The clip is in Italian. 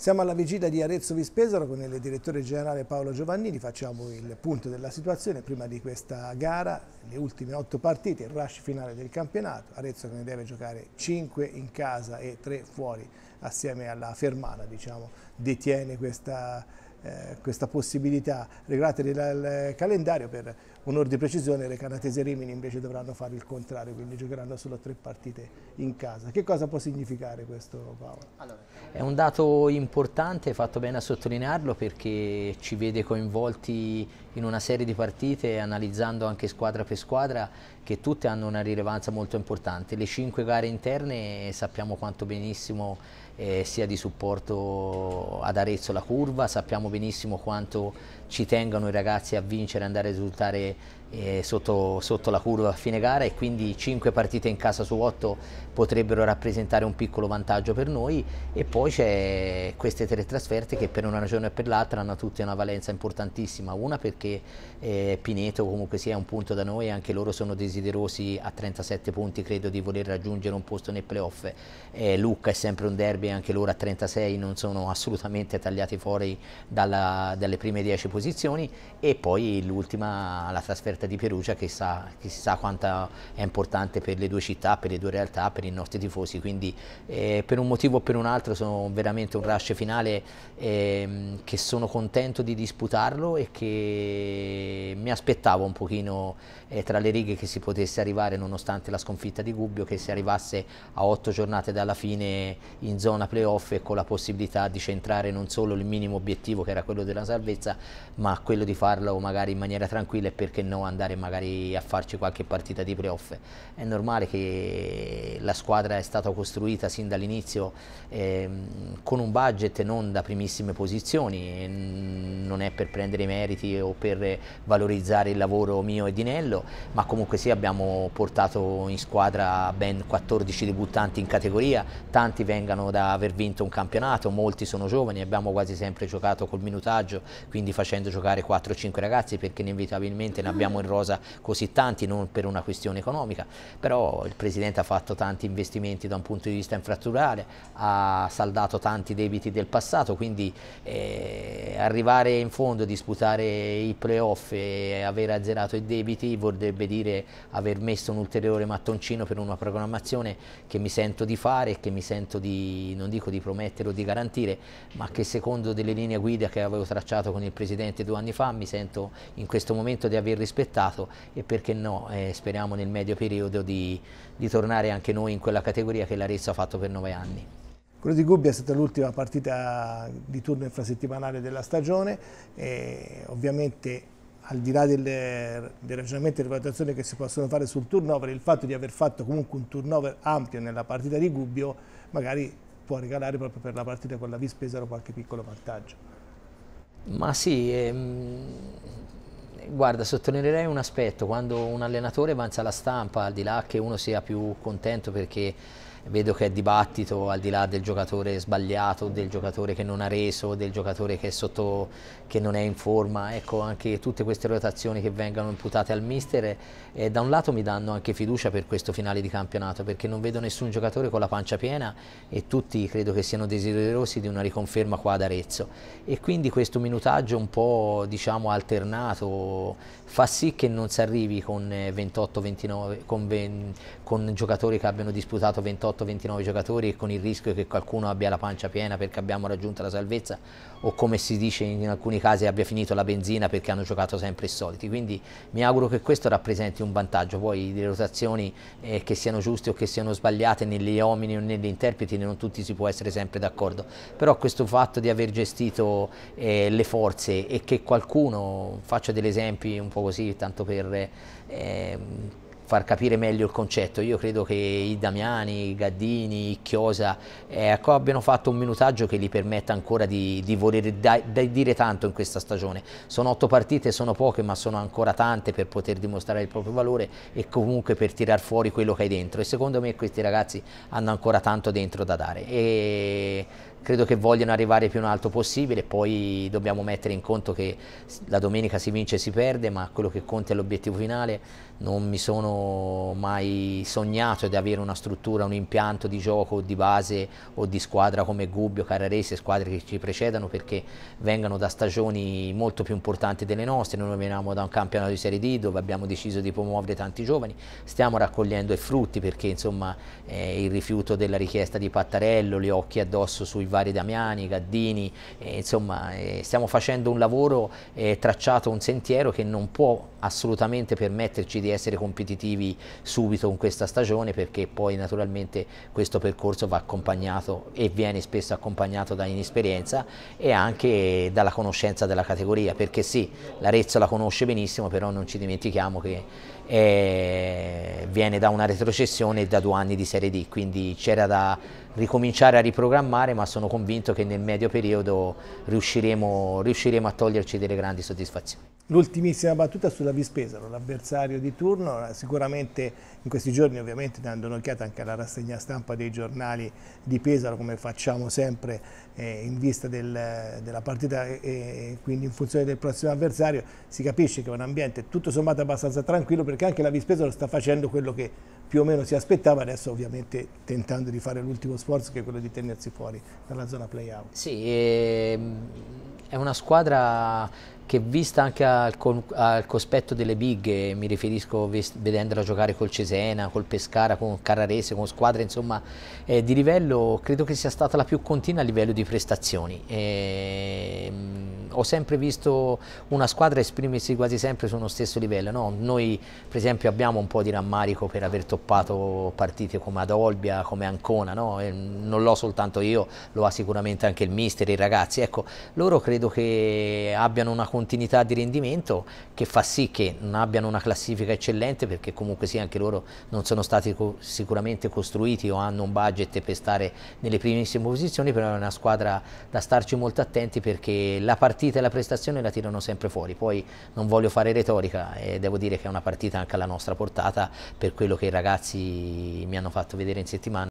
Siamo alla vigilia di Arezzo Vispesaro con il direttore generale Paolo Giovannini, facciamo il punto della situazione prima di questa gara, le ultime otto partite, il rush finale del campionato, Arezzo che ne deve giocare cinque in casa e tre fuori assieme alla Fermana, diciamo, detiene questa eh, questa possibilità regolata dal calendario per un'ora di precisione le canatese Rimini invece dovranno fare il contrario, quindi giocheranno solo tre partite in casa. Che cosa può significare questo Paolo? È un dato importante, fatto bene a sottolinearlo perché ci vede coinvolti in una serie di partite analizzando anche squadra per squadra che tutte hanno una rilevanza molto importante. Le cinque gare interne sappiamo quanto benissimo eh, sia di supporto ad Arezzo la curva, sappiamo sappiamo benissimo quanto ci tengano i ragazzi a vincere, andare a risultare eh, sotto, sotto, la curva a fine gara e quindi 5 partite in casa su 8 potrebbero rappresentare un piccolo vantaggio per noi e poi c'è queste tre trasferte che per una ragione o per l'altra hanno tutte una valenza importantissima, una perché eh, Pineto comunque sia un punto da noi e anche loro sono desiderosi a 37 punti credo di voler raggiungere un posto nei playoff, eh, Lucca è sempre un derby anche loro a 36 non sono assolutamente tagliati fuori dalla, dalle prime 10 posizioni e poi l'ultima la trasferta offerta di Perugia che, sa, che si sa quanto è importante per le due città, per le due realtà, per i nostri tifosi, quindi eh, per un motivo o per un altro sono veramente un rush finale eh, che sono contento di disputarlo e che mi aspettavo un pochino eh, tra le righe che si potesse arrivare nonostante la sconfitta di Gubbio, che si arrivasse a otto giornate dalla fine in zona playoff e con la possibilità di centrare non solo il minimo obiettivo che era quello della salvezza, ma quello di farlo magari in maniera tranquilla e perché no andare magari a farci qualche partita di playoff. È normale che la squadra è stata costruita sin dall'inizio eh, con un budget non da primissime posizioni, non è per prendere i meriti o per valorizzare il lavoro mio e di Nello, ma comunque sì abbiamo portato in squadra ben 14 debuttanti in categoria, tanti vengano da aver vinto un campionato, molti sono giovani, abbiamo quasi sempre giocato col minutaggio, quindi facendo giocare 4-5 ragazzi perché inevitabilmente ne abbiamo in rosa così tanti, non per una questione economica, però il Presidente ha fatto tanti investimenti da un punto di vista infrastrutturale, ha saldato tanti debiti del passato, quindi eh, arrivare in fondo, disputare i playoff e aver azzerato i debiti vorrebbe dire aver messo un ulteriore mattoncino per una programmazione che mi sento di fare e che mi sento di, non dico di promettere o di garantire, ma che secondo delle linee guida che avevo tracciato con il Presidente due anni fa mi sento in questo momento di aver rispettato aspettato e perché no, eh, speriamo nel medio periodo di, di, tornare anche noi in quella categoria che l'Arezzo ha fatto per nove anni. Quello di Gubbia è stata l'ultima partita di turno infrasettimanale della stagione, e ovviamente al di là delle, dei ragionamenti e delle valutazioni che si possono fare sul turnover, il fatto di aver fatto comunque un turnover ampio nella partita di Gubbio magari può regalare proprio per la partita con la Vispesaro qualche piccolo vantaggio. Ma sì, ehm, Guarda, sottolineerei un aspetto, quando un allenatore avanza alla stampa, al di là che uno sia più contento perché vedo che è dibattito al di là del giocatore sbagliato, del giocatore che non ha reso, del giocatore che, sotto, che non è in forma, ecco anche tutte queste rotazioni che vengono imputate al mister eh, da un lato mi danno anche fiducia per questo finale di campionato perché non vedo nessun giocatore con la pancia piena e tutti credo che siano desiderosi di una riconferma qua ad Arezzo e quindi questo minutaggio un po' diciamo alternato fa sì che non si arrivi con 28-29 eh, con, con giocatori che abbiano disputato 28 28-29 giocatori e con il rischio che qualcuno abbia la pancia piena perché abbiamo raggiunto la salvezza o come si dice in alcuni casi abbia finito la benzina perché hanno giocato sempre i soliti. Quindi mi auguro che questo rappresenti un vantaggio, poi le rotazioni eh, che siano giuste o che siano sbagliate negli uomini o negli interpreti non tutti si può essere sempre d'accordo, però questo fatto di aver gestito eh, le forze e che qualcuno, faccio degli esempi un po' così, tanto per... Eh, far capire meglio il concetto. Io credo che i Damiani, i Gaddini, i Chiosa eh, ecco, abbiano fatto un minutaggio che gli permetta ancora di, di voler da, di dire tanto in questa stagione. Sono otto partite, sono poche, ma sono ancora tante per poter dimostrare il proprio valore e comunque per tirar fuori quello che hai dentro. E secondo me questi ragazzi hanno ancora tanto dentro da dare. E credo che vogliano arrivare più in alto possibile, poi dobbiamo mettere in conto che la domenica si vince e si perde, ma quello che conta è l'obiettivo finale, non mi sono mai sognato di avere una struttura, un impianto di gioco di base o di squadra come Gubbio, Carrarese, squadre che ci precedano perché vengano da stagioni molto più importanti delle nostre, noi veniamo da un campionato di Serie D dove abbiamo deciso di promuovere tanti giovani, stiamo raccogliendo i frutti perché insomma eh, il rifiuto della richiesta di Pattarello, gli occhi addosso sui vari Damiani, Gaddini, eh, insomma eh, stiamo facendo un lavoro eh, tracciato, un sentiero che non può assolutamente permetterci di essere competitivi subito in questa stagione perché poi naturalmente questo percorso va accompagnato e viene spesso accompagnato da inesperienza e anche dalla conoscenza della categoria perché sì, l'Arezzo la conosce benissimo però non ci dimentichiamo che eh, viene da una retrocessione e da due anni di Serie D quindi c'era da ricominciare a riprogrammare, ma sono convinto che nel medio periodo riusciremo, riusciremo a toglierci delle grandi soddisfazioni. L'ultimissima battuta sulla Vispesaro, l'avversario di turno, sicuramente in questi giorni ovviamente dando un'occhiata anche alla rassegna stampa dei giornali di Pesaro come facciamo sempre eh, in vista del, della partita e, e quindi in funzione del prossimo avversario, si capisce che è un ambiente tutto sommato abbastanza tranquillo perché anche la Vispesaro sta facendo quello che più o meno si aspettava, adesso ovviamente tentando di fare l'ultimo sforzo che è quello di tenersi fuori dalla zona play-out. Sì, ehm, è una squadra che vista anche al, al cospetto delle big, mi riferisco vedendola giocare col Cesena, col Pescara, con Carrarese, con squadre insomma eh, di livello, credo che sia stata la più continua a livello di prestazioni. E eh, ho sempre visto una squadra esprimersi quasi sempre su uno stesso livello. No? Noi per esempio abbiamo un po' di rammarico per aver toppato partite come ad Olbia, come Ancona, no? non l'ho soltanto io, lo ha sicuramente anche il mister, i ragazzi. Ecco, loro credo che abbiano una continuità di rendimento che fa sì che non abbiano una classifica eccellente perché comunque sì anche loro non sono stati co sicuramente costruiti o hanno un budget per stare nelle primissime posizioni, però è una squadra da starci molto attenti perché la partita partita e la prestazione la tirano sempre fuori, poi non voglio fare retorica e devo dire che è una partita anche alla nostra portata per quello che i ragazzi mi hanno fatto vedere in settimana.